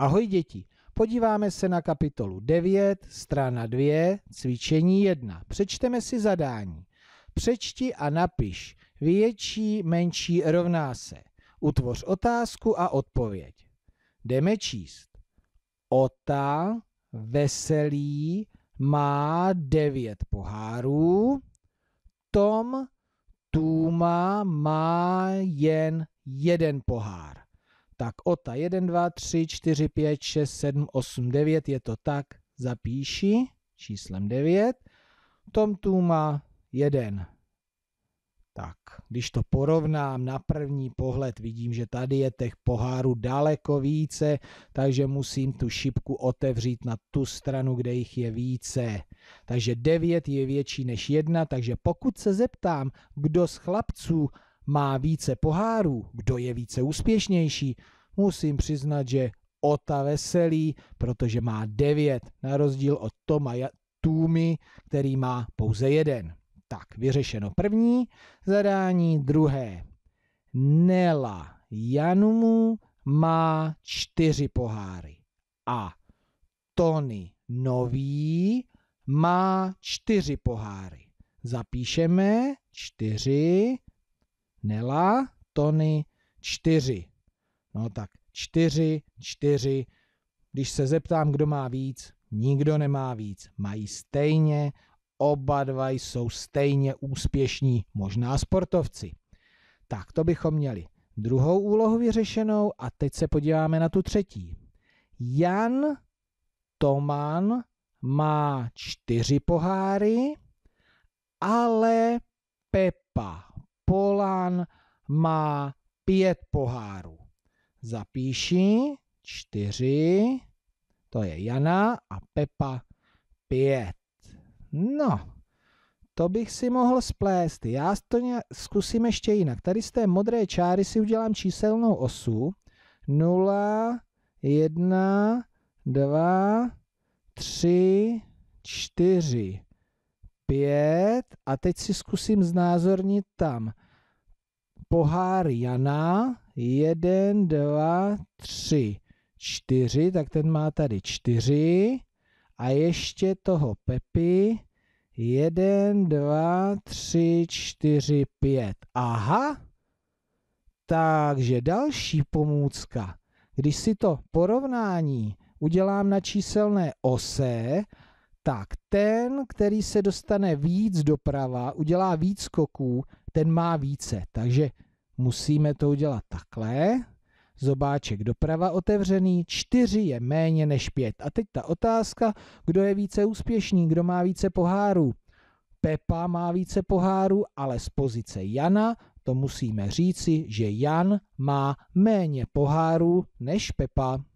Ahoj děti, podíváme se na kapitolu 9, strana 2, cvičení 1. Přečteme si zadání. Přečti a napiš. Větší, menší rovná se. Utvoř otázku a odpověď. Jdeme číst. Ota veselý má devět pohárů, Tom Tuma má jen jeden pohár. Tak OTA 1, 2, 3, 4, 5, 6, 7, 8, 9, je to tak, zapíši číslem 9. Tom tu má 1. Tak, když to porovnám na první pohled, vidím, že tady je těch pohárů daleko více, takže musím tu šipku otevřít na tu stranu, kde jich je více. Takže 9 je větší než 1, takže pokud se zeptám, kdo z chlapců má více pohárů, kdo je více úspěšnější, musím přiznat, že Ota Veselý, protože má devět, na rozdíl od Toma Tumi, který má pouze jeden. Tak, vyřešeno první zadání, druhé. Nela Janumu má čtyři poháry a Tony Nový má čtyři poháry. Zapíšeme čtyři Nela, tony čtyři. No tak čtyři čtyři. Když se zeptám, kdo má víc, nikdo nemá víc. Mají stejně, oba dva jsou stejně úspěšní, možná sportovci. Tak to bychom měli druhou úlohu vyřešenou a teď se podíváme na tu třetí. Jan Toman má čtyři poháry, ale Pepa Milan má pět pohárů. Zapíši čtyři, to je Jana a Pepa pět. No, to bych si mohl splést. Já to zkusím ještě jinak. Tady z té modré čáry si udělám číselnou osu. 0, 1, 2, 3, 4, 5 a teď si zkusím znázornit tam pohár Jana, jeden, dva, tři, čtyři, tak ten má tady čtyři a ještě toho Pepi jeden, dva, tři, čtyři, pět. Aha, takže další pomůcka. Když si to porovnání udělám na číselné ose, tak ten, který se dostane víc doprava, udělá víc skoků, ten má více, takže musíme to udělat takhle. Zobáček doprava otevřený, 4 je méně než 5. A teď ta otázka, kdo je více úspěšný, kdo má více pohárů. Pepa má více pohárů, ale z pozice Jana to musíme říci, že Jan má méně pohárů než Pepa.